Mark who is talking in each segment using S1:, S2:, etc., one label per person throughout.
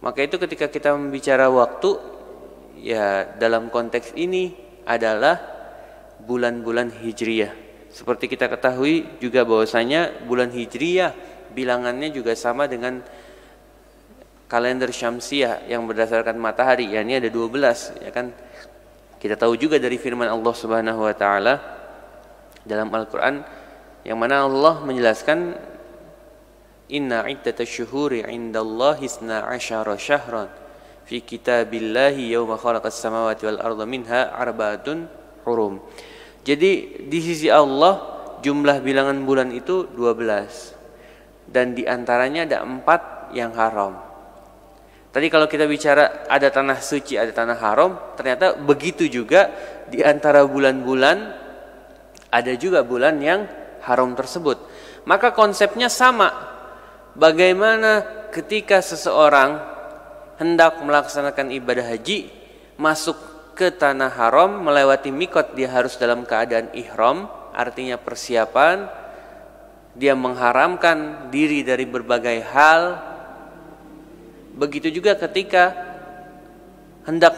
S1: Maka itu ketika kita membicara waktu ya dalam konteks ini adalah bulan-bulan Hijriyah. Seperti kita ketahui juga bahwasanya bulan Hijriyah bilangannya juga sama dengan kalender Syamsiah yang berdasarkan matahari, ya, Ini ada 12, ya kan? Kita tahu juga dari firman Allah Subhanahu wa taala dalam Al-Qur'an yang mana Allah menjelaskan Inna iddata syuhuri indallahi isna asyara syahran fi kitabillahi yawma khalaqas samawati wal arda minha arbaatun hurum. Jadi di sisi Allah jumlah bilangan bulan itu 12 dan di antaranya ada empat yang haram. Tadi kalau kita bicara ada tanah suci, ada tanah haram, ternyata begitu juga di antara bulan-bulan ada juga bulan yang haram tersebut. Maka konsepnya sama. Bagaimana ketika seseorang hendak melaksanakan ibadah haji masuk ke tanah haram melewati mikot dia harus dalam keadaan ihram artinya persiapan dia mengharamkan diri dari berbagai hal begitu juga ketika hendak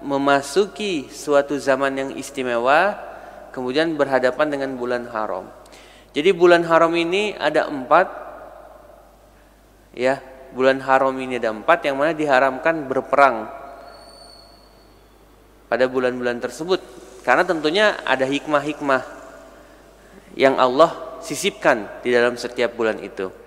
S1: memasuki suatu zaman yang istimewa kemudian berhadapan dengan bulan haram jadi bulan haram ini ada empat ya bulan haram ini ada empat yang mana diharamkan berperang pada bulan-bulan tersebut karena tentunya ada hikmah-hikmah yang Allah sisipkan di dalam setiap bulan itu.